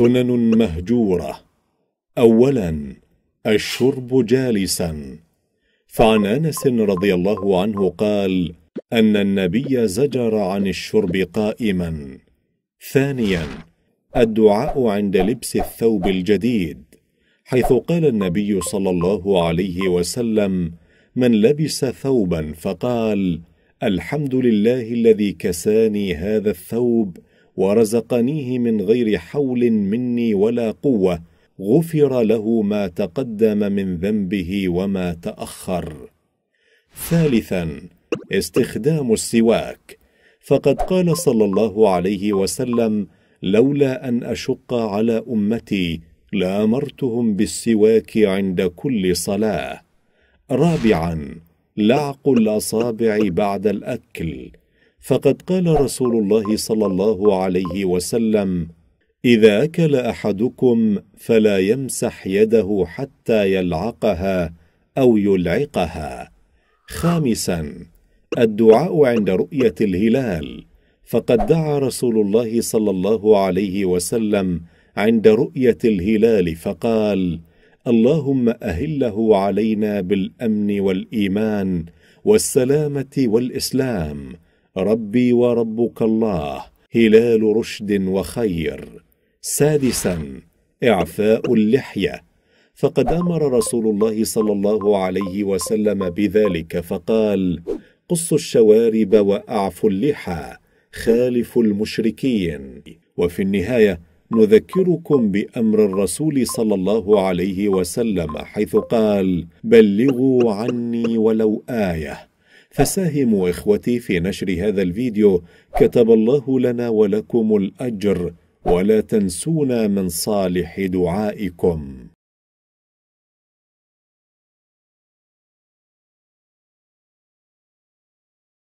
سنن مهجوره اولا الشرب جالسا فعن انس رضي الله عنه قال ان النبي زجر عن الشرب قائما ثانيا الدعاء عند لبس الثوب الجديد حيث قال النبي صلى الله عليه وسلم من لبس ثوبا فقال الحمد لله الذي كساني هذا الثوب ورزقنيه من غير حول مني ولا قوه غفر له ما تقدم من ذنبه وما تاخر ثالثا استخدام السواك فقد قال صلى الله عليه وسلم لولا ان اشق على امتي لامرتهم بالسواك عند كل صلاه رابعا لعق الاصابع بعد الاكل فقد قال رسول الله صلى الله عليه وسلم اذا اكل احدكم فلا يمسح يده حتى يلعقها او يلعقها خامسا الدعاء عند رؤيه الهلال فقد دعا رسول الله صلى الله عليه وسلم عند رؤيه الهلال فقال اللهم اهله علينا بالامن والايمان والسلامه والاسلام ربي وربك الله هلال رشد وخير سادسا إعفاء اللحية فقد أمر رسول الله صلى الله عليه وسلم بذلك فقال قص الشوارب وأعف اللحى خالف المشركين وفي النهاية نذكركم بأمر الرسول صلى الله عليه وسلم حيث قال بلغوا عني ولو آية فساهموا إخوتي في نشر هذا الفيديو كتب الله لنا ولكم الأجر ولا تنسونا من صالح دعائكم